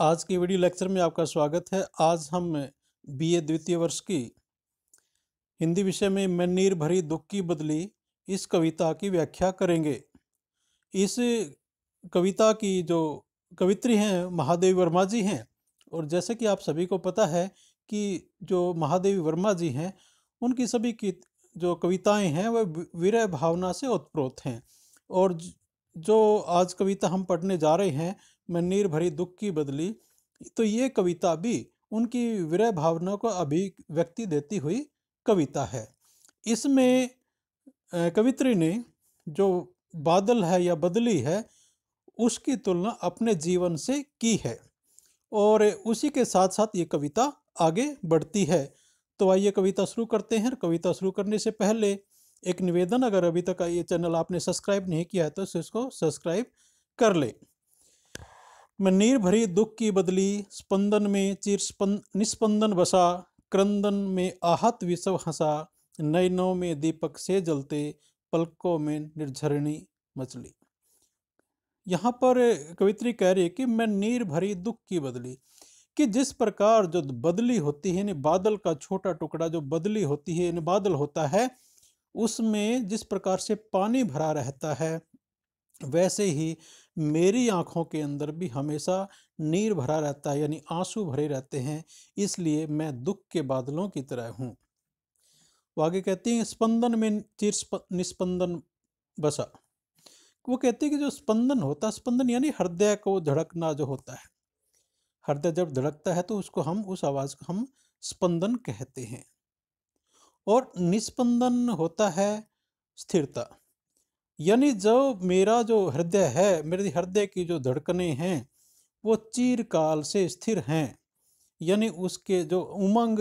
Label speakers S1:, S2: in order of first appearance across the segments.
S1: आज की video lecture में आपका स्वागत है आज हम बीए द्वितीय वर्ष की हिंदी विषय में मैं नीर भरी दुख की बदली इस कविता की व्याख्या करेंगे इस कविता की जो कवित्री हैं महादेवी वर्मा जी हैं और जैसे कि आप सभी को पता है कि जो महादेवी वर्मा जी हैं उनकी सभी की जो कविताएं हैं वह विरह भावना से उत्प्रोत हैं और जो आज कविता हम पढ़ने जा रहे हैं मैं नीर भरी दुख की बदली तो ये कविता भी उनकी विरह भावना को अभिव्यक्ति देती हुई कविता है इसमें कवित्री ने जो बादल है या बदली है उसकी तुलना अपने जीवन से की है और उसी के साथ साथ ये कविता आगे बढ़ती है तो आइए कविता शुरू करते हैं कविता शुरू करने से पहले एक निवेदन अगर अभी तक ये चैनल आपने सब्सक्राइब नहीं किया है तो इसको सब्सक्राइब कर ले मैं नीर भरी दुख की बदली स्पंदन में चिर निस्पंदन बसा क्रंदन में आहत विषव हंसा नयनों में दीपक से जलते पलकों में निर्झरणी मचली यहाँ पर कवित्री कह रही है कि मैं नीर भरी दुख की बदली कि जिस प्रकार जो बदली होती है यानी बादल का छोटा टुकड़ा जो बदली होती है यानी बादल होता है उसमें जिस प्रकार से पानी भरा रहता है वैसे ही मेरी आँखों के अंदर भी हमेशा नीर भरा रहता है यानी आंसू भरे रहते हैं इसलिए मैं दुख के बादलों की तरह हूँ वो आगे कहती हैं स्पंदन में चिर निस्पंदन बसा वो कहते हैं कि जो स्पंदन होता है स्पंदन यानी हृदय को धड़कना जो होता है हृदय जब धड़कता है तो उसको हम उस आवाज़ को हम स्पंदन कहते हैं और निष्पंदन होता है स्थिरता यानी जब मेरा जो हृदय है मेरे हृदय की जो धड़कनें हैं वो चीरकाल से स्थिर हैं यानी उसके जो उमंग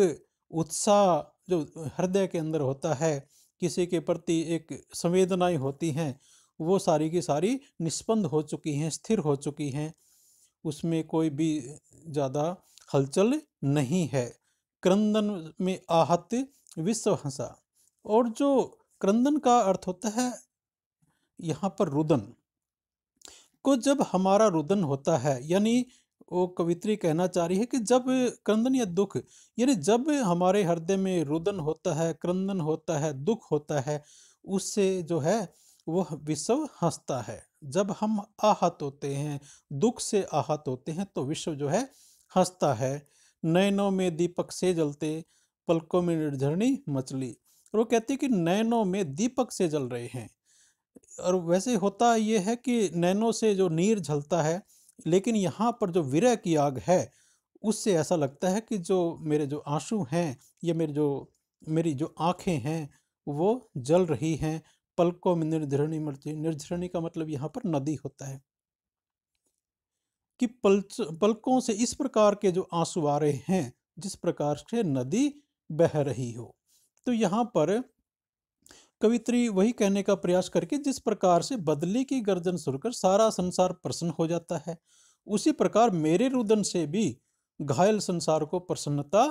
S1: उत्साह जो हृदय के अंदर होता है किसी के प्रति एक संवेदनाएं होती हैं वो सारी की सारी निष्पन्द हो चुकी हैं स्थिर हो चुकी हैं उसमें कोई भी ज़्यादा हलचल नहीं है क्रंदन में आहत विश्व हंसा और जो क्रंदन का अर्थ होता है यहाँ पर रुदन को जब हमारा रुदन होता है यानी वो कवित्री कहना चाह रही है कि जब क्रंदन या दुख यानी जब हमारे हृदय में रुदन होता है क्रंदन होता है दुख होता है उससे जो है वह विश्व हंसता है जब हम आहत होते हैं दुख से आहत होते हैं तो विश्व जो है हंसता है नयनों में दीपक से जलते पलकों में निर्झरनी मछली और वो कहती है कि नैनों में दीपक से जल रहे हैं और वैसे होता ये है कि नैनों से जो नीर झलता है लेकिन यहाँ पर जो विरह की आग है उससे ऐसा लगता है कि जो मेरे जो आंसू हैं या मेरे जो मेरी जो आँखें हैं वो जल रही हैं पलकों में निर्धरणी मरती निर्धरणी का मतलब यहाँ पर नदी होता है कि पल पलकों से इस प्रकार के जो आंसू आ रहे हैं जिस प्रकार से नदी बह रही हो तो यहाँ पर कवित्री वही कहने का प्रयास करके जिस प्रकार से बदले की गर्जन सुनकर सारा संसार प्रसन्न हो जाता है उसी प्रकार मेरे रुदन से भी घायल संसार को प्रसन्नता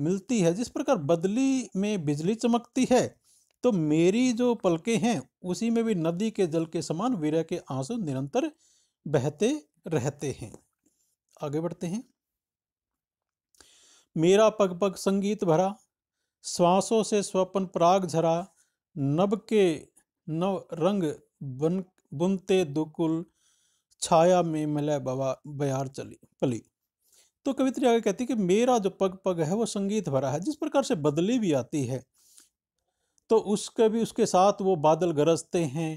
S1: मिलती है जिस प्रकार बदली में बिजली चमकती है तो मेरी जो पलके हैं उसी में भी नदी के जल के समान वीर के आंसू निरंतर बहते रहते हैं आगे बढ़ते हैं मेरा पग पग संगीत भरा श्वासों से स्वपन प्राग झरा नभ के नव रंग बन बुनते दुकुल छाया में मिले बवा बयार चली पली तो कवित्री आगे कहती है कि मेरा जो पग पग है वो संगीत भरा है जिस प्रकार से बदली भी आती है तो उसके भी उसके साथ वो बादल गरजते हैं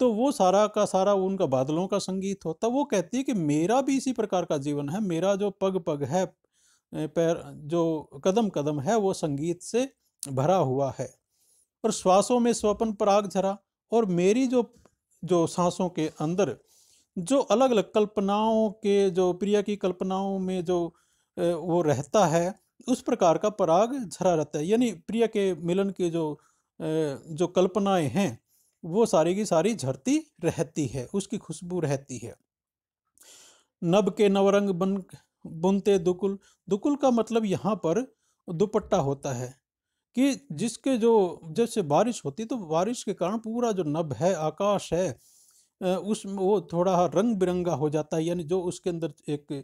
S1: तो वो सारा का सारा उनका बादलों का संगीत होता वो कहती है कि मेरा भी इसी प्रकार का जीवन है मेरा जो पग पग है पैर जो कदम कदम है वो संगीत से भरा हुआ है और श्वासों में स्वपन पराग झरा और मेरी जो जो सांसों के अंदर जो अलग अलग कल्पनाओं के जो प्रिया की कल्पनाओं में जो वो रहता है उस प्रकार का पराग झरा रहता है यानी प्रिया के मिलन के जो जो कल्पनाएं हैं वो सारी की सारी झरती रहती है उसकी खुशबू रहती है नब के नवरंग बन बुनते दुकुल दुकुल का मतलब यहाँ पर दुपट्टा होता है कि जिसके जो जैसे बारिश होती तो बारिश के कारण पूरा जो नभ है आकाश है उस वो थोड़ा रंग बिरंगा हो जाता है यानी जो उसके अंदर एक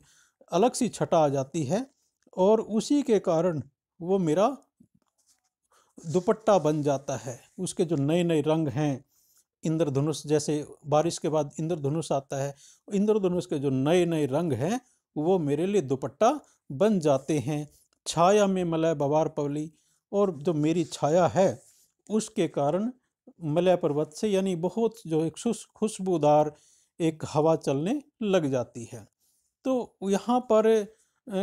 S1: अलग सी छटा आ जाती है और उसी के कारण वो मेरा दुपट्टा बन जाता है उसके जो नए नए रंग हैं इंद्रधनुष जैसे बारिश के बाद इंद्रधनुष आता है इंद्रधनुष के जो नए नए रंग हैं वो मेरे लिए दुपट्टा बन जाते हैं छाया में मलय बवार पवली और जो मेरी छाया है उसके कारण मलय पर्वत से यानी बहुत जो एक खुशबूदार एक हवा चलने लग जाती है तो यहाँ पर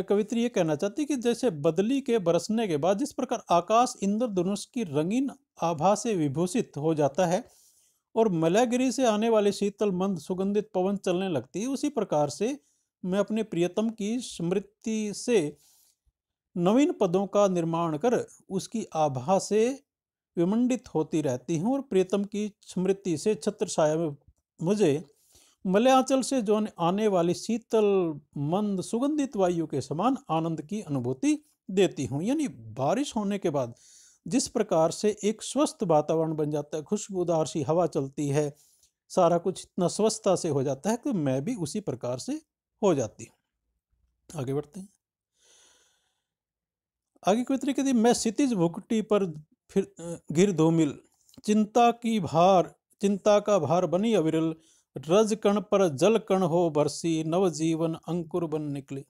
S1: कवित्री ये कहना चाहती कि जैसे बदली के बरसने के बाद जिस प्रकार आकाश इंद्र धनुष की रंगीन आभा से विभूषित हो जाता है और मलयगिरी से आने वाले शीतल मंद सुगंधित पवन चलने लगती है उसी प्रकार से मैं अपने प्रियतम की स्मृति से नवीन पदों का निर्माण कर उसकी आभा से विमंडित होती रहती हूँ और प्रियतम की स्मृति से छत्र छाया में मुझे मल्याचल से जो आने वाली शीतल मंद सुगंधित वायु के समान आनंद की अनुभूति देती हूँ यानी बारिश होने के बाद जिस प्रकार से एक स्वस्थ वातावरण बन जाता है खुशबूदार सी हवा चलती है सारा कुछ इतना स्वस्थता से हो जाता है कि मैं भी उसी प्रकार से हो जाती है आगे बढ़ते हैं आगे कोई तरीके थी मैं सितिज भुकटी पर फिर गिर दो मिल चिंता की भार चिंता का भार बनी अविरल रज कण पर जल कण हो बरसी नवजीवन अंकुर बन निकले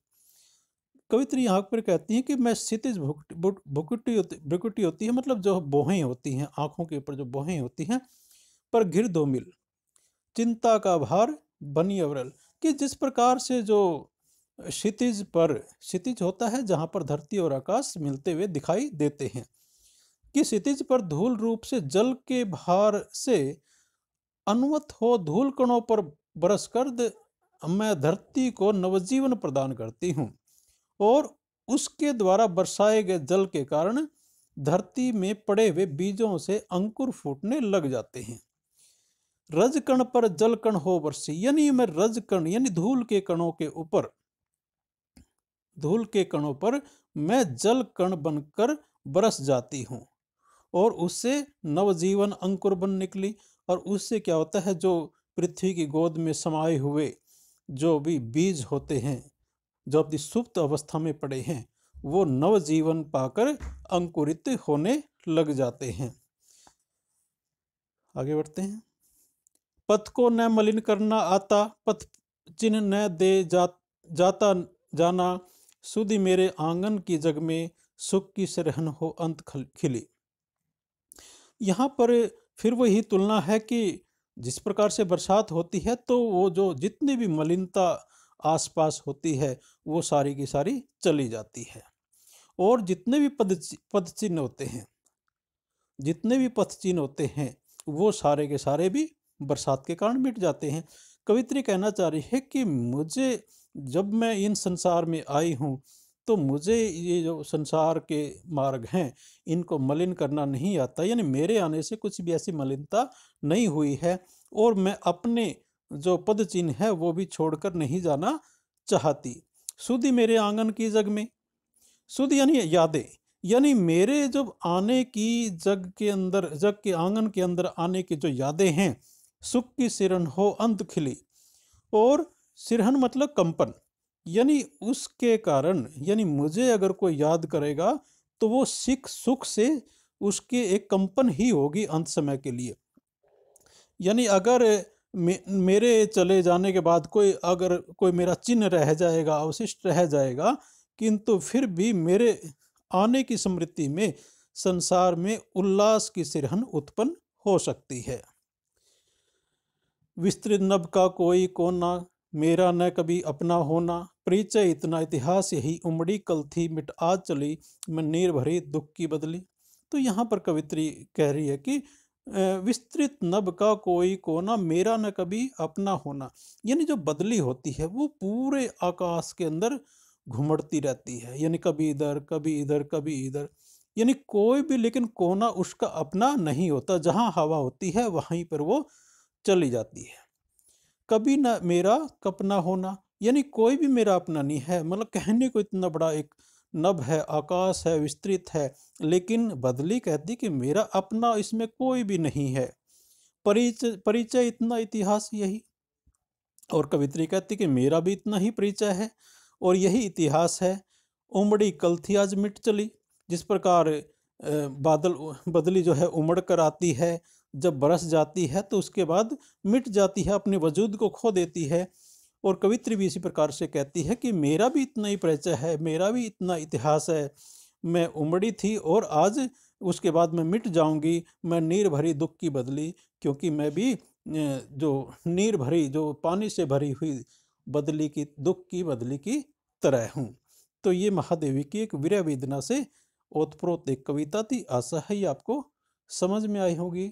S1: कवित्री यहाँ पर कहती हैं कि मैं क्षितिज भुकटी भुकुटी होती भ्रुकुटी होती है मतलब जो बोहें होती हैं आँखों के ऊपर जो बोहें होती हैं पर घिर दो मिल चिंता का भार बनी अवरल कि जिस प्रकार से जो क्षितिज पर क्षितिज होता है जहाँ पर धरती और आकाश मिलते हुए दिखाई देते हैं कि क्षितिज पर धूल रूप से जल के भार से अनुवत हो धूल कणों पर बरस कर मैं धरती को नवजीवन प्रदान करती हूँ और उसके द्वारा बरसाए गए जल के कारण धरती में पड़े हुए बीजों से अंकुर फूटने लग जाते हैं रज कण पर जल कण हो वर्ष यानी मैं रज कण यानी धूल के कणों के ऊपर धूल के कणों पर मैं जल कण बनकर बरस जाती हूँ और उससे नवजीवन अंकुर बन निकली और उससे क्या होता है जो पृथ्वी की गोद में समाये हुए जो भी बीज होते हैं जो अपनी सुप्त अवस्था में पड़े हैं वो नवजीवन पाकर अंकुरित होने लग जाते हैं आगे बढ़ते हैं पथ को न मलिन करना आता पथ चिन्ह न दे जा, जाता जाना सुधि मेरे आंगन की जग में सुख की सरहन हो अंत खिली यहाँ पर फिर वही तुलना है कि जिस प्रकार से बरसात होती है तो वो जो जितनी भी मलिनता आसपास होती है वो सारी की सारी चली जाती है और जितने भी पद पद चिन्ह होते हैं जितने भी पथ चिन्ह होते हैं वो सारे के सारे भी बरसात के कारण मिट जाते हैं कवित्री कहना चाह रही है कि मुझे जब मैं इन संसार में आई हूँ तो मुझे ये जो संसार के मार्ग हैं इनको मलिन करना नहीं आता यानी मेरे आने से कुछ भी ऐसी मलिनता नहीं हुई है और मैं अपने जो पद चिन्ह है वो भी छोड़कर नहीं जाना चाहती सुधि मेरे आंगन की जग में शुद्ध यानी यादें यानी मेरे जब आने की जग के अंदर जग के आंगन के अंदर आने की जो यादें हैं सुख की सिरन हो अंत खिली और सिरहन मतलब कंपन यानी उसके कारण यानी मुझे अगर कोई याद करेगा तो वो सिख सुख से उसके एक कंपन ही होगी अंत समय के लिए यानी अगर मे, मेरे चले जाने के बाद कोई अगर कोई मेरा चिन्ह रह जाएगा अवशिष्ट रह जाएगा किंतु फिर भी मेरे आने की स्मृति में संसार में उल्लास की सिरहन उत्पन्न हो सकती है विस्तृत नभ का कोई कोना मेरा न कभी अपना होना परिचय इतना इतिहास यही उमड़ी कल थी मिट आज चली मैं नीर भरी दुख की बदली तो यहाँ पर कवित्री कह रही है कि विस्तृत नभ का कोई कोना मेरा न कभी अपना होना यानी जो बदली होती है वो पूरे आकाश के अंदर घुमड़ती रहती है यानी कभी इधर कभी इधर कभी इधर यानी कोई भी लेकिन कोना उसका अपना नहीं होता जहाँ हवा होती है वहीं पर वो चली जाती है कभी ना मेरा कप ना होना यानी कोई भी मेरा अपना नहीं है मतलब कहने को इतना बड़ा एक नभ है आकाश है विस्तृत है लेकिन बदली कहती कि मेरा अपना इसमें कोई भी नहीं है परिचय परिचय इतना इतिहास यही और कवित्री कहती कि मेरा भी इतना ही परिचय है और यही इतिहास है उमड़ी कल थी आज मिट चली जिस प्रकार बादल बदली जो है उमड़ कर आती है जब बरस जाती है तो उसके बाद मिट जाती है अपने वजूद को खो देती है और कवित्री भी इसी प्रकार से कहती है कि मेरा भी इतना ही परिचय है मेरा भी इतना इतिहास है मैं उमड़ी थी और आज उसके बाद मैं मिट जाऊंगी मैं नीर भरी दुख की बदली क्योंकि मैं भी जो नीर भरी जो पानी से भरी हुई बदली की दुख की बदली की तरह हूँ तो ये महादेवी की एक वीर वेदना से ओतप्रोत एक कविता थी आशा है ये आपको समझ में आई होगी